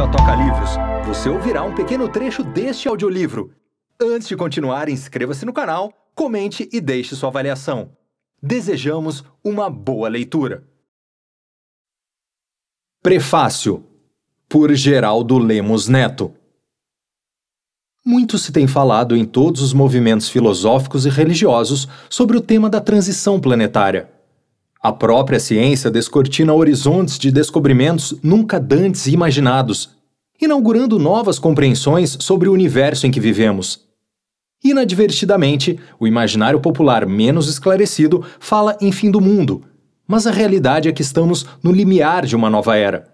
ao Toca Livros. Você ouvirá um pequeno trecho deste audiolivro. Antes de continuar, inscreva-se no canal, comente e deixe sua avaliação. Desejamos uma boa leitura. Prefácio por Geraldo Lemos Neto. Muito se tem falado em todos os movimentos filosóficos e religiosos sobre o tema da transição planetária. A própria ciência descortina horizontes de descobrimentos nunca dantes imaginados, inaugurando novas compreensões sobre o universo em que vivemos. Inadvertidamente, o imaginário popular menos esclarecido fala em fim do mundo, mas a realidade é que estamos no limiar de uma nova era.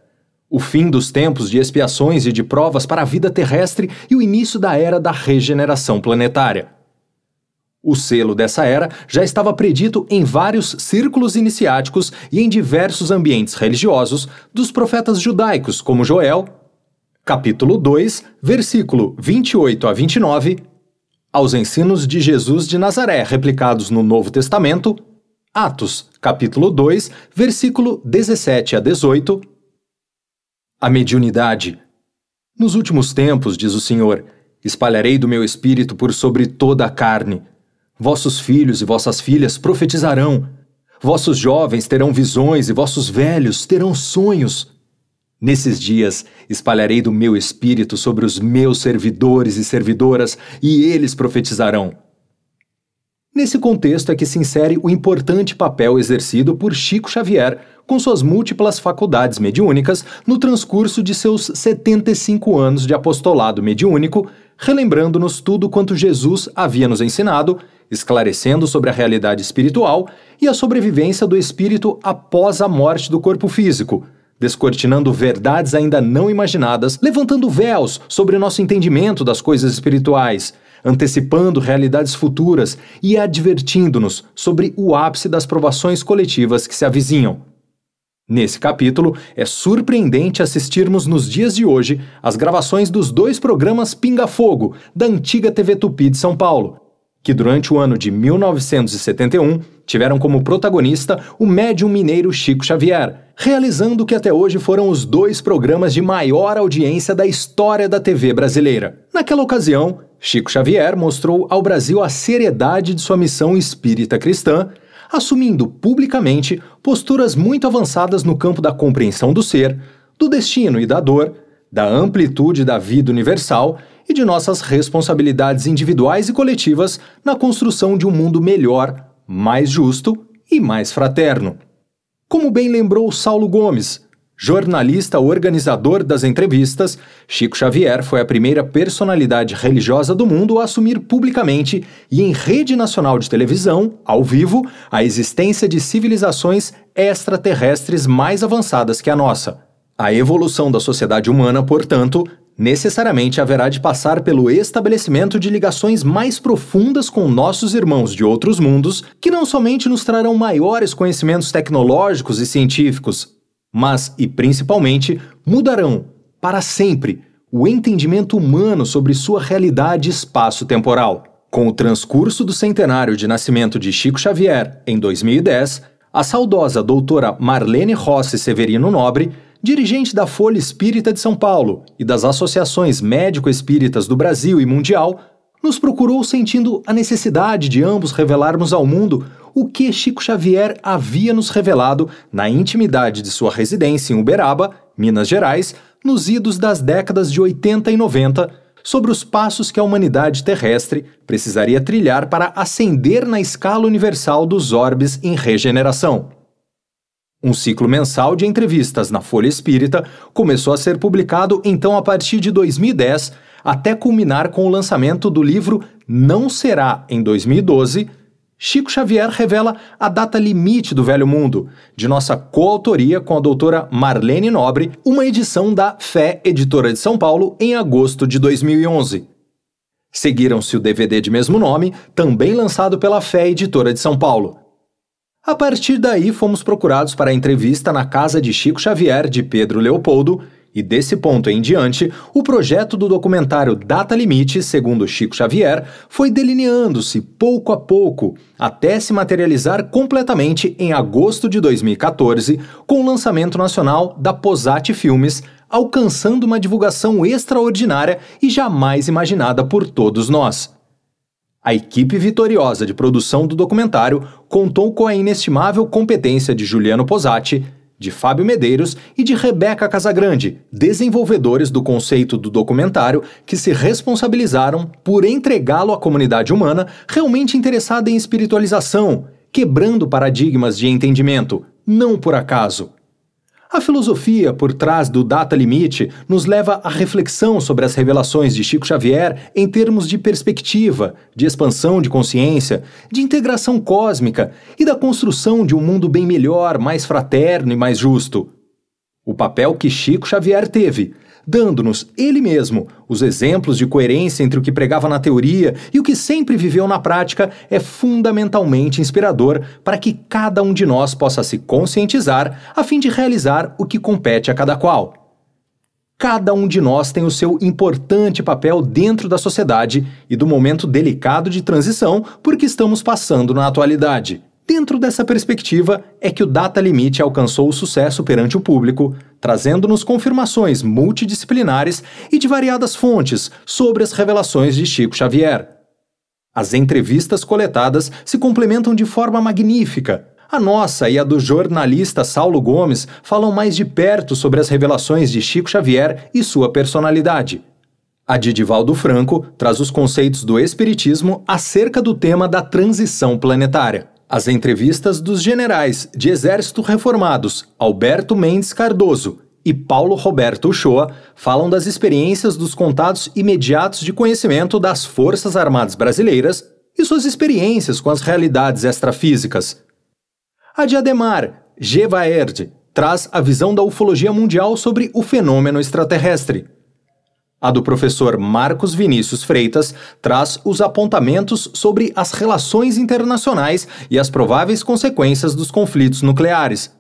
O fim dos tempos de expiações e de provas para a vida terrestre e o início da era da regeneração planetária. O selo dessa era já estava predito em vários círculos iniciáticos e em diversos ambientes religiosos dos profetas judaicos, como Joel, capítulo 2, versículo 28 a 29, aos ensinos de Jesus de Nazaré, replicados no Novo Testamento, Atos, capítulo 2, versículo 17 a 18, a mediunidade. Nos últimos tempos, diz o Senhor, espalharei do meu espírito por sobre toda a carne Vossos filhos e vossas filhas profetizarão, vossos jovens terão visões e vossos velhos terão sonhos. Nesses dias espalharei do meu espírito sobre os meus servidores e servidoras, e eles profetizarão. Nesse contexto é que se insere o importante papel exercido por Chico Xavier, com suas múltiplas faculdades mediúnicas, no transcurso de seus 75 anos de apostolado mediúnico, relembrando-nos tudo quanto Jesus havia nos ensinado esclarecendo sobre a realidade espiritual e a sobrevivência do espírito após a morte do corpo físico, descortinando verdades ainda não imaginadas, levantando véus sobre o nosso entendimento das coisas espirituais, antecipando realidades futuras e advertindo-nos sobre o ápice das provações coletivas que se avizinham. Nesse capítulo, é surpreendente assistirmos nos dias de hoje as gravações dos dois programas Pinga Fogo, da antiga TV Tupi de São Paulo, que durante o ano de 1971 tiveram como protagonista o médium mineiro Chico Xavier, realizando o que até hoje foram os dois programas de maior audiência da história da TV brasileira. Naquela ocasião, Chico Xavier mostrou ao Brasil a seriedade de sua missão espírita cristã, assumindo publicamente posturas muito avançadas no campo da compreensão do ser, do destino e da dor, da amplitude da vida universal e de nossas responsabilidades individuais e coletivas na construção de um mundo melhor, mais justo e mais fraterno. Como bem lembrou Saulo Gomes, jornalista organizador das entrevistas, Chico Xavier foi a primeira personalidade religiosa do mundo a assumir publicamente e em rede nacional de televisão, ao vivo, a existência de civilizações extraterrestres mais avançadas que a nossa. A evolução da sociedade humana, portanto, necessariamente haverá de passar pelo estabelecimento de ligações mais profundas com nossos irmãos de outros mundos, que não somente nos trarão maiores conhecimentos tecnológicos e científicos, mas e principalmente mudarão para sempre o entendimento humano sobre sua realidade espaço-temporal. Com o transcurso do centenário de nascimento de Chico Xavier, em 2010, a saudosa doutora Marlene Rossi Severino Nobre dirigente da Folha Espírita de São Paulo e das associações médico-espíritas do Brasil e mundial, nos procurou sentindo a necessidade de ambos revelarmos ao mundo o que Chico Xavier havia nos revelado na intimidade de sua residência em Uberaba, Minas Gerais, nos idos das décadas de 80 e 90, sobre os passos que a humanidade terrestre precisaria trilhar para ascender na escala universal dos orbes em regeneração. Um ciclo mensal de entrevistas na Folha Espírita começou a ser publicado então a partir de 2010, até culminar com o lançamento do livro Não Será em 2012. Chico Xavier revela a data limite do Velho Mundo, de nossa coautoria com a doutora Marlene Nobre, uma edição da Fé Editora de São Paulo, em agosto de 2011. Seguiram-se o DVD de mesmo nome, também lançado pela Fé Editora de São Paulo. A partir daí, fomos procurados para a entrevista na casa de Chico Xavier de Pedro Leopoldo, e desse ponto em diante, o projeto do documentário Data Limite, segundo Chico Xavier, foi delineando-se pouco a pouco, até se materializar completamente em agosto de 2014, com o lançamento nacional da Posate Filmes, alcançando uma divulgação extraordinária e jamais imaginada por todos nós. A equipe vitoriosa de produção do documentário contou com a inestimável competência de Juliano Posati, de Fábio Medeiros e de Rebeca Casagrande, desenvolvedores do conceito do documentário que se responsabilizaram por entregá-lo à comunidade humana realmente interessada em espiritualização, quebrando paradigmas de entendimento, não por acaso. A filosofia por trás do data limite nos leva à reflexão sobre as revelações de Chico Xavier em termos de perspectiva, de expansão de consciência, de integração cósmica e da construção de um mundo bem melhor, mais fraterno e mais justo. O papel que Chico Xavier teve dando-nos ele mesmo os exemplos de coerência entre o que pregava na teoria e o que sempre viveu na prática, é fundamentalmente inspirador para que cada um de nós possa se conscientizar a fim de realizar o que compete a cada qual. Cada um de nós tem o seu importante papel dentro da sociedade e do momento delicado de transição por que estamos passando na atualidade. Dentro dessa perspectiva é que o Data Limite alcançou o sucesso perante o público, trazendo-nos confirmações multidisciplinares e de variadas fontes sobre as revelações de Chico Xavier. As entrevistas coletadas se complementam de forma magnífica. A nossa e a do jornalista Saulo Gomes falam mais de perto sobre as revelações de Chico Xavier e sua personalidade. A de Divaldo Franco traz os conceitos do Espiritismo acerca do tema da transição planetária. As entrevistas dos generais de Exército Reformados Alberto Mendes Cardoso e Paulo Roberto Uchoa falam das experiências dos contatos imediatos de conhecimento das Forças Armadas Brasileiras e suas experiências com as realidades extrafísicas. A Diademar, Gevaerd, traz a visão da ufologia mundial sobre o fenômeno extraterrestre. A do professor Marcos Vinícius Freitas traz os apontamentos sobre as relações internacionais e as prováveis consequências dos conflitos nucleares.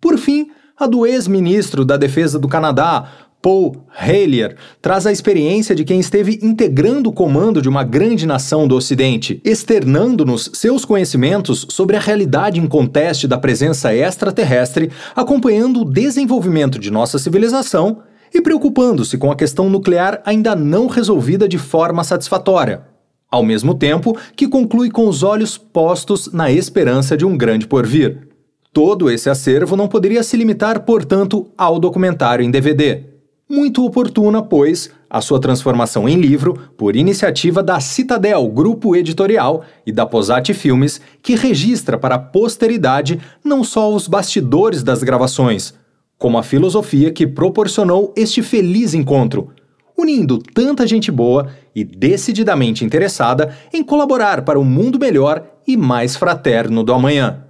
Por fim, a do ex-ministro da Defesa do Canadá, Paul Hallier traz a experiência de quem esteve integrando o comando de uma grande nação do Ocidente, externando-nos seus conhecimentos sobre a realidade inconteste da presença extraterrestre, acompanhando o desenvolvimento de nossa civilização e preocupando-se com a questão nuclear ainda não resolvida de forma satisfatória, ao mesmo tempo que conclui com os olhos postos na esperança de um grande porvir. Todo esse acervo não poderia se limitar, portanto, ao documentário em DVD. Muito oportuna, pois, a sua transformação em livro por iniciativa da Citadel Grupo Editorial e da Posate Filmes, que registra para a posteridade não só os bastidores das gravações, como a filosofia que proporcionou este feliz encontro, unindo tanta gente boa e decididamente interessada em colaborar para um mundo melhor e mais fraterno do amanhã.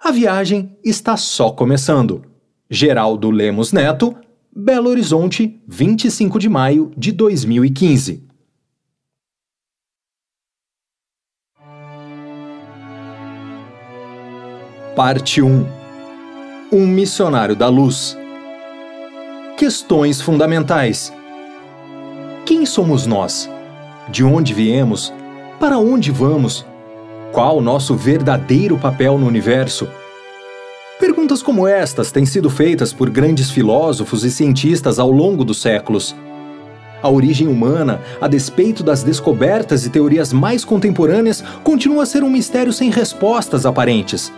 A viagem está só começando. Geraldo Lemos Neto, Belo Horizonte, 25 de maio de 2015. Parte 1 um missionário da luz. Questões fundamentais: Quem somos nós? De onde viemos? Para onde vamos? Qual o nosso verdadeiro papel no universo? Perguntas como estas têm sido feitas por grandes filósofos e cientistas ao longo dos séculos. A origem humana, a despeito das descobertas e teorias mais contemporâneas, continua a ser um mistério sem respostas aparentes.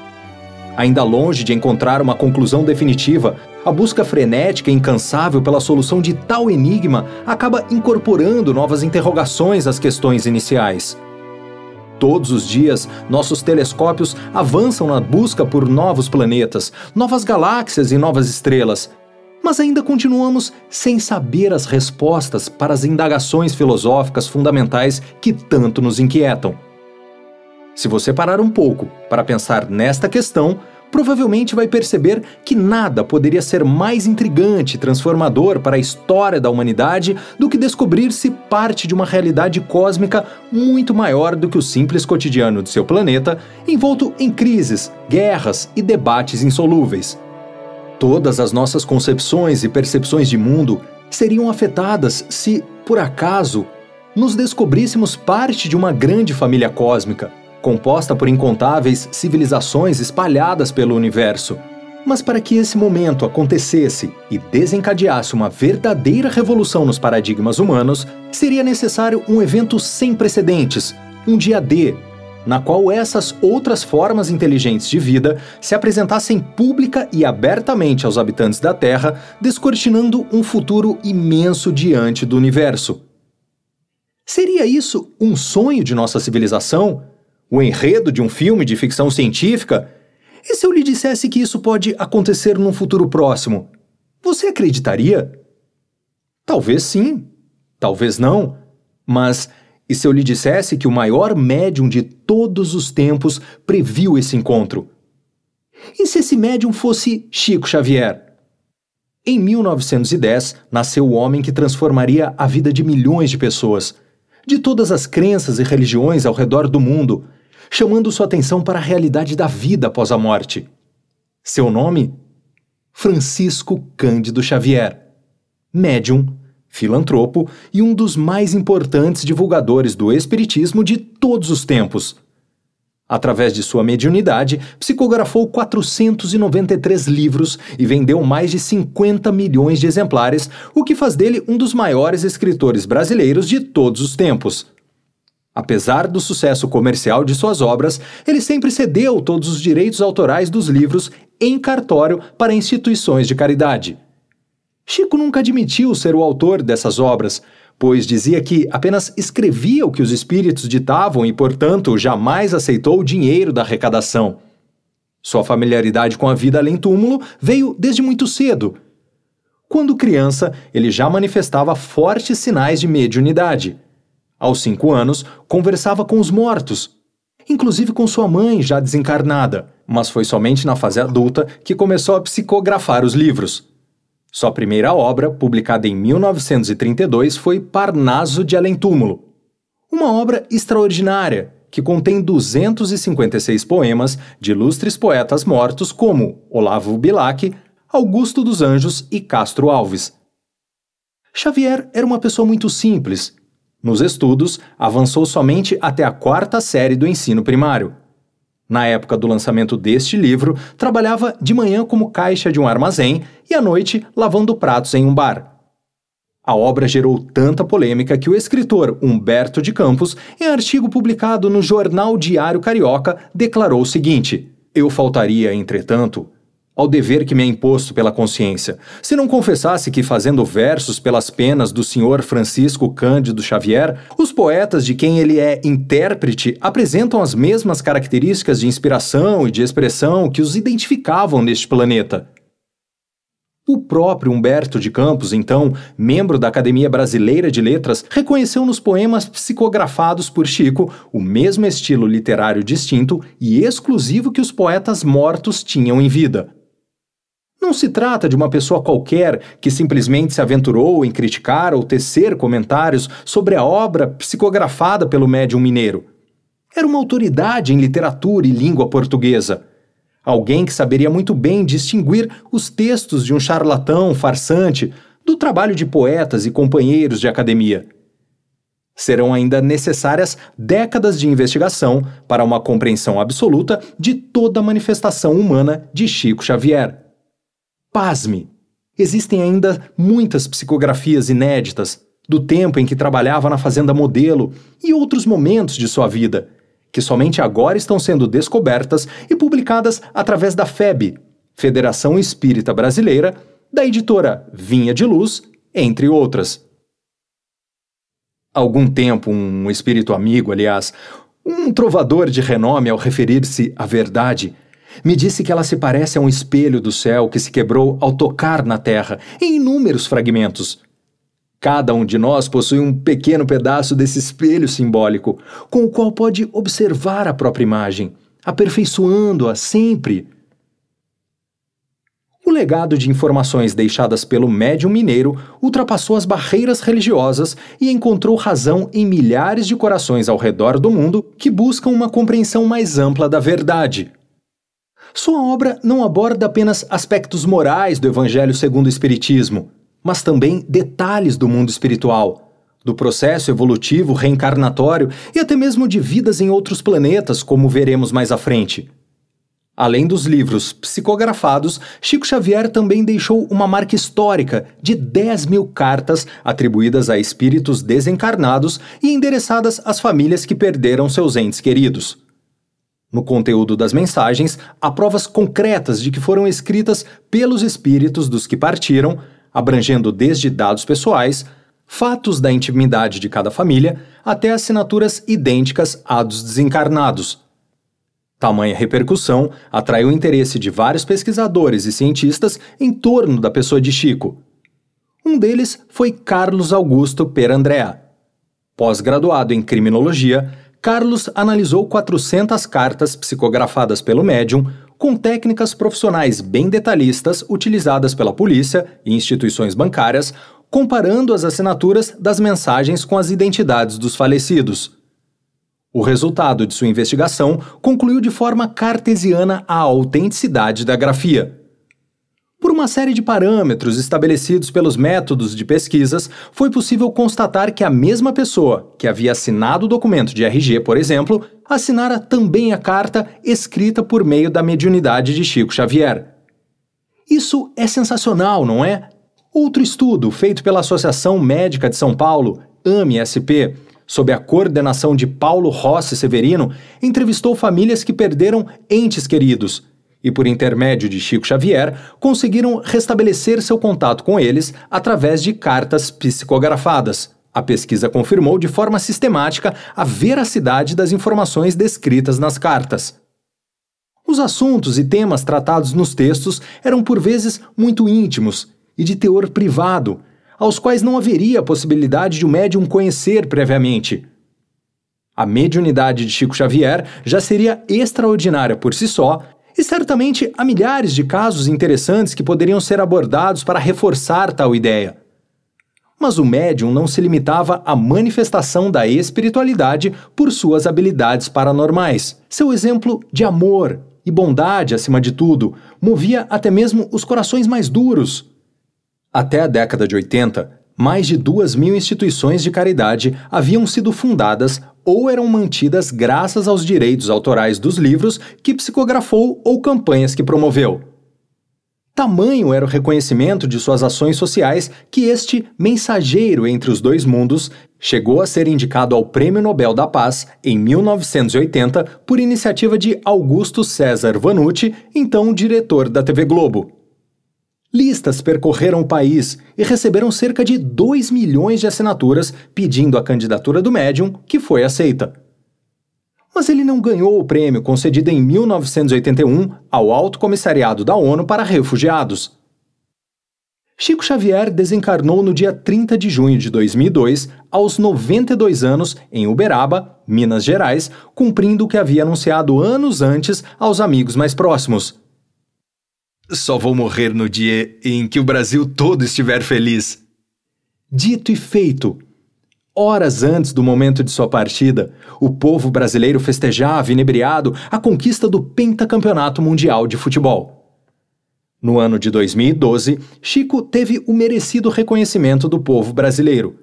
Ainda longe de encontrar uma conclusão definitiva, a busca frenética e incansável pela solução de tal enigma acaba incorporando novas interrogações às questões iniciais. Todos os dias, nossos telescópios avançam na busca por novos planetas, novas galáxias e novas estrelas. Mas ainda continuamos sem saber as respostas para as indagações filosóficas fundamentais que tanto nos inquietam. Se você parar um pouco para pensar nesta questão, provavelmente vai perceber que nada poderia ser mais intrigante e transformador para a história da humanidade do que descobrir-se parte de uma realidade cósmica muito maior do que o simples cotidiano de seu planeta, envolto em crises, guerras e debates insolúveis. Todas as nossas concepções e percepções de mundo seriam afetadas se, por acaso, nos descobríssemos parte de uma grande família cósmica composta por incontáveis civilizações espalhadas pelo universo. Mas para que esse momento acontecesse e desencadeasse uma verdadeira revolução nos paradigmas humanos, seria necessário um evento sem precedentes, um dia D, na qual essas outras formas inteligentes de vida se apresentassem pública e abertamente aos habitantes da Terra, descortinando um futuro imenso diante do universo. Seria isso um sonho de nossa civilização? o enredo de um filme de ficção científica, e se eu lhe dissesse que isso pode acontecer num futuro próximo, você acreditaria? Talvez sim, talvez não, mas e se eu lhe dissesse que o maior médium de todos os tempos previu esse encontro? E se esse médium fosse Chico Xavier? Em 1910, nasceu o homem que transformaria a vida de milhões de pessoas, de todas as crenças e religiões ao redor do mundo, chamando sua atenção para a realidade da vida após a morte. Seu nome? Francisco Cândido Xavier, médium, filantropo e um dos mais importantes divulgadores do Espiritismo de todos os tempos. Através de sua mediunidade, psicografou 493 livros e vendeu mais de 50 milhões de exemplares, o que faz dele um dos maiores escritores brasileiros de todos os tempos. Apesar do sucesso comercial de suas obras, ele sempre cedeu todos os direitos autorais dos livros em cartório para instituições de caridade. Chico nunca admitiu ser o autor dessas obras, pois dizia que apenas escrevia o que os espíritos ditavam e, portanto, jamais aceitou o dinheiro da arrecadação. Sua familiaridade com a vida além túmulo veio desde muito cedo. Quando criança, ele já manifestava fortes sinais de mediunidade. Aos cinco anos, conversava com os mortos, inclusive com sua mãe já desencarnada, mas foi somente na fase adulta que começou a psicografar os livros. Sua primeira obra, publicada em 1932, foi Parnaso de Além-Túmulo, uma obra extraordinária que contém 256 poemas de ilustres poetas mortos como Olavo Bilac, Augusto dos Anjos e Castro Alves. Xavier era uma pessoa muito simples, nos estudos, avançou somente até a quarta série do ensino primário. Na época do lançamento deste livro, trabalhava de manhã como caixa de um armazém e à noite lavando pratos em um bar. A obra gerou tanta polêmica que o escritor Humberto de Campos, em artigo publicado no Jornal Diário Carioca, declarou o seguinte: Eu faltaria, entretanto, ao dever que me é imposto pela consciência, se não confessasse que, fazendo versos pelas penas do senhor Francisco Cândido Xavier, os poetas de quem ele é intérprete apresentam as mesmas características de inspiração e de expressão que os identificavam neste planeta. O próprio Humberto de Campos, então, membro da Academia Brasileira de Letras, reconheceu nos poemas psicografados por Chico o mesmo estilo literário distinto e exclusivo que os poetas mortos tinham em vida, não se trata de uma pessoa qualquer que simplesmente se aventurou em criticar ou tecer comentários sobre a obra psicografada pelo médium mineiro. Era uma autoridade em literatura e língua portuguesa. Alguém que saberia muito bem distinguir os textos de um charlatão farsante do trabalho de poetas e companheiros de academia. Serão ainda necessárias décadas de investigação para uma compreensão absoluta de toda a manifestação humana de Chico Xavier. Pasme! Existem ainda muitas psicografias inéditas do tempo em que trabalhava na fazenda modelo e outros momentos de sua vida, que somente agora estão sendo descobertas e publicadas através da FEB, Federação Espírita Brasileira, da editora Vinha de Luz, entre outras. Há algum tempo, um espírito amigo, aliás, um trovador de renome ao referir-se à verdade, me disse que ela se parece a um espelho do céu que se quebrou ao tocar na terra, em inúmeros fragmentos. Cada um de nós possui um pequeno pedaço desse espelho simbólico, com o qual pode observar a própria imagem, aperfeiçoando-a sempre. O legado de informações deixadas pelo médium mineiro ultrapassou as barreiras religiosas e encontrou razão em milhares de corações ao redor do mundo que buscam uma compreensão mais ampla da verdade. Sua obra não aborda apenas aspectos morais do Evangelho segundo o Espiritismo, mas também detalhes do mundo espiritual, do processo evolutivo reencarnatório e até mesmo de vidas em outros planetas, como veremos mais à frente. Além dos livros psicografados, Chico Xavier também deixou uma marca histórica de 10 mil cartas atribuídas a espíritos desencarnados e endereçadas às famílias que perderam seus entes queridos. No conteúdo das mensagens, há provas concretas de que foram escritas pelos espíritos dos que partiram, abrangendo desde dados pessoais, fatos da intimidade de cada família, até assinaturas idênticas à dos desencarnados. Tamanha repercussão atraiu o interesse de vários pesquisadores e cientistas em torno da pessoa de Chico. Um deles foi Carlos Augusto Perandrea. Pós-graduado em criminologia, Carlos analisou 400 cartas psicografadas pelo médium com técnicas profissionais bem detalhistas utilizadas pela polícia e instituições bancárias, comparando as assinaturas das mensagens com as identidades dos falecidos. O resultado de sua investigação concluiu de forma cartesiana a autenticidade da grafia. Por uma série de parâmetros estabelecidos pelos métodos de pesquisas, foi possível constatar que a mesma pessoa que havia assinado o documento de RG, por exemplo, assinara também a carta escrita por meio da mediunidade de Chico Xavier. Isso é sensacional, não é? Outro estudo feito pela Associação Médica de São Paulo, AMSP, sob a coordenação de Paulo Rossi Severino, entrevistou famílias que perderam entes queridos e, por intermédio de Chico Xavier, conseguiram restabelecer seu contato com eles através de cartas psicografadas. A pesquisa confirmou de forma sistemática a veracidade das informações descritas nas cartas. Os assuntos e temas tratados nos textos eram por vezes muito íntimos e de teor privado, aos quais não haveria possibilidade de o um médium conhecer previamente. A mediunidade de Chico Xavier já seria extraordinária por si só e certamente há milhares de casos interessantes que poderiam ser abordados para reforçar tal ideia. Mas o médium não se limitava à manifestação da espiritualidade por suas habilidades paranormais. Seu exemplo de amor e bondade, acima de tudo, movia até mesmo os corações mais duros. Até a década de 80, mais de duas mil instituições de caridade haviam sido fundadas ou eram mantidas graças aos direitos autorais dos livros que psicografou ou campanhas que promoveu. Tamanho era o reconhecimento de suas ações sociais que este mensageiro entre os dois mundos chegou a ser indicado ao Prêmio Nobel da Paz em 1980 por iniciativa de Augusto César Vanucci, então diretor da TV Globo. Listas percorreram o país e receberam cerca de 2 milhões de assinaturas pedindo a candidatura do médium, que foi aceita. Mas ele não ganhou o prêmio concedido em 1981 ao Alto Comissariado da ONU para Refugiados. Chico Xavier desencarnou no dia 30 de junho de 2002, aos 92 anos, em Uberaba, Minas Gerais, cumprindo o que havia anunciado anos antes aos amigos mais próximos. Só vou morrer no dia em que o Brasil todo estiver feliz. Dito e feito. Horas antes do momento de sua partida, o povo brasileiro festejava, inebriado, a conquista do pentacampeonato mundial de futebol. No ano de 2012, Chico teve o merecido reconhecimento do povo brasileiro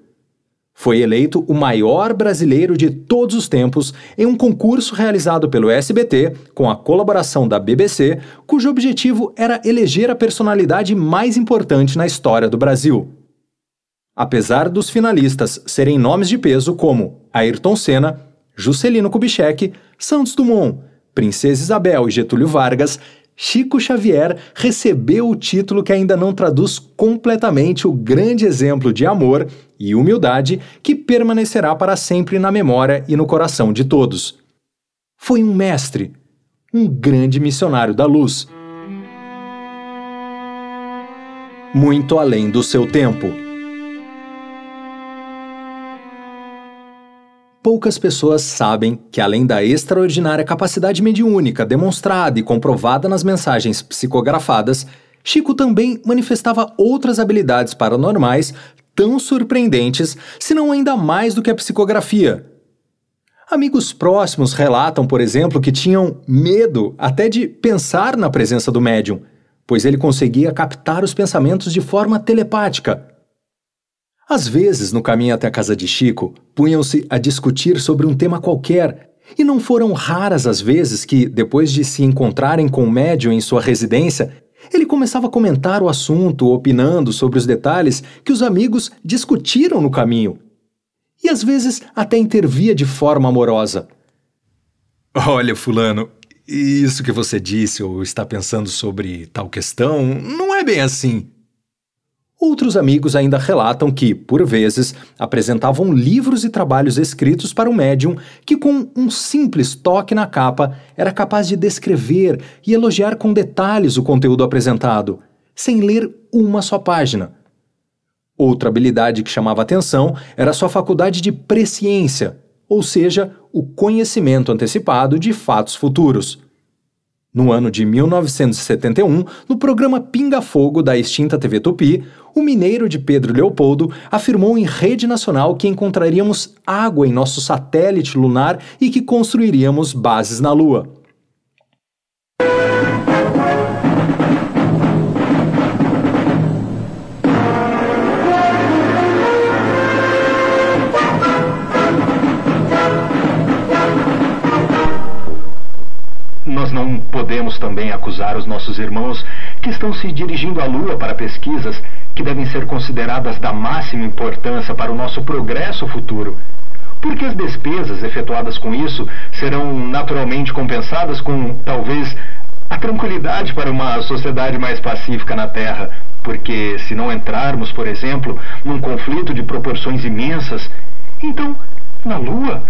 foi eleito o maior brasileiro de todos os tempos em um concurso realizado pelo SBT com a colaboração da BBC, cujo objetivo era eleger a personalidade mais importante na história do Brasil. Apesar dos finalistas serem nomes de peso como Ayrton Senna, Juscelino Kubitschek, Santos Dumont, Princesa Isabel e Getúlio Vargas, Chico Xavier recebeu o título que ainda não traduz completamente o grande exemplo de amor e humildade que permanecerá para sempre na memória e no coração de todos. Foi um mestre, um grande missionário da luz. Muito além do seu tempo. Poucas pessoas sabem que, além da extraordinária capacidade mediúnica demonstrada e comprovada nas mensagens psicografadas, Chico também manifestava outras habilidades paranormais tão surpreendentes, se não ainda mais do que a psicografia. Amigos próximos relatam, por exemplo, que tinham medo até de pensar na presença do médium, pois ele conseguia captar os pensamentos de forma telepática. Às vezes, no caminho até a casa de Chico, punham-se a discutir sobre um tema qualquer, e não foram raras as vezes que, depois de se encontrarem com o médium em sua residência, ele começava a comentar o assunto, opinando sobre os detalhes que os amigos discutiram no caminho. E às vezes até intervia de forma amorosa. Olha, Fulano, isso que você disse ou está pensando sobre tal questão não é bem assim. Outros amigos ainda relatam que, por vezes, apresentavam livros e trabalhos escritos para o médium que, com um simples toque na capa, era capaz de descrever e elogiar com detalhes o conteúdo apresentado, sem ler uma só página. Outra habilidade que chamava atenção era sua faculdade de presciência, ou seja, o conhecimento antecipado de fatos futuros. No ano de 1971, no programa Pinga Fogo da extinta TV Tupi, o mineiro de Pedro Leopoldo afirmou em rede nacional que encontraríamos água em nosso satélite lunar e que construiríamos bases na Lua. Nós não podemos também acusar os nossos irmãos que estão se dirigindo à Lua para pesquisas que devem ser consideradas da máxima importância para o nosso progresso futuro, porque as despesas efetuadas com isso serão naturalmente compensadas com, talvez, a tranquilidade para uma sociedade mais pacífica na Terra. Porque se não entrarmos, por exemplo, num conflito de proporções imensas, então, na Lua,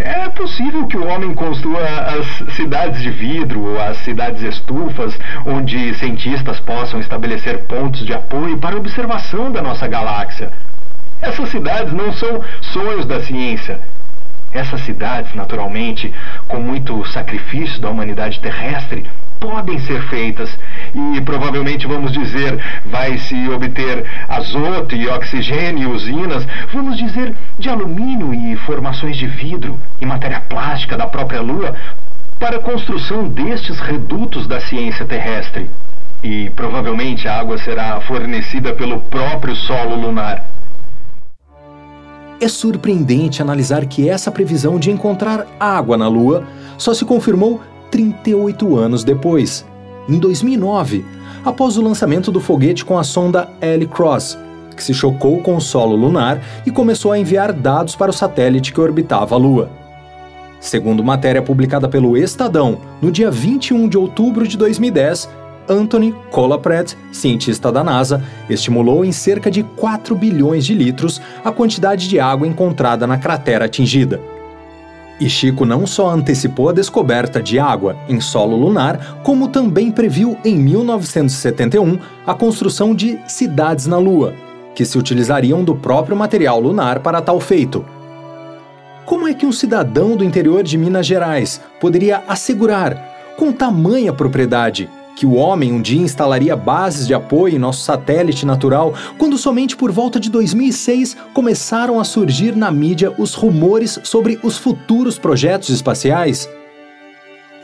é possível que o homem construa as cidades de vidro, as cidades estufas, onde cientistas possam estabelecer pontos de apoio para a observação da nossa galáxia. Essas cidades não são sonhos da ciência. Essas cidades, naturalmente, com muito sacrifício da humanidade terrestre, podem ser feitas e provavelmente vamos dizer vai se obter azoto e oxigênio, usinas, vamos dizer de alumínio e formações de vidro e matéria plástica da própria Lua para a construção destes redutos da ciência terrestre. E provavelmente a água será fornecida pelo próprio solo lunar. É surpreendente analisar que essa previsão de encontrar água na Lua só se confirmou 38 anos depois, em 2009, após o lançamento do foguete com a sonda L-Cross, que se chocou com o solo lunar e começou a enviar dados para o satélite que orbitava a Lua. Segundo matéria publicada pelo Estadão, no dia 21 de outubro de 2010, Anthony Colapret, cientista da NASA, estimulou em cerca de 4 bilhões de litros a quantidade de água encontrada na cratera atingida. E Chico não só antecipou a descoberta de água em solo lunar, como também previu em 1971 a construção de cidades na Lua, que se utilizariam do próprio material lunar para tal feito. Como é que um cidadão do interior de Minas Gerais poderia assegurar, com tamanha propriedade, que o homem um dia instalaria bases de apoio em nosso satélite natural, quando somente por volta de 2006 começaram a surgir na mídia os rumores sobre os futuros projetos espaciais?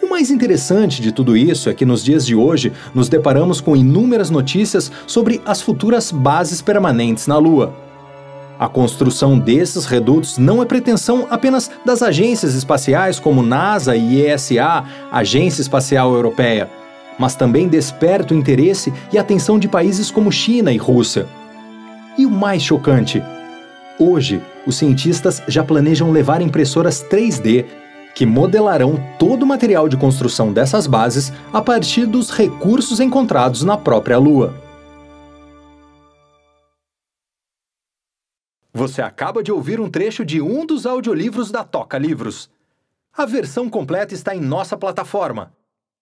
O mais interessante de tudo isso é que nos dias de hoje nos deparamos com inúmeras notícias sobre as futuras bases permanentes na Lua. A construção desses redutos não é pretensão apenas das agências espaciais como NASA e ESA, Agência Espacial Europeia mas também desperta o interesse e atenção de países como China e Rússia. E o mais chocante: hoje, os cientistas já planejam levar impressoras 3D que modelarão todo o material de construção dessas bases a partir dos recursos encontrados na própria Lua. Você acaba de ouvir um trecho de um dos audiolivros da Toca Livros. A versão completa está em nossa plataforma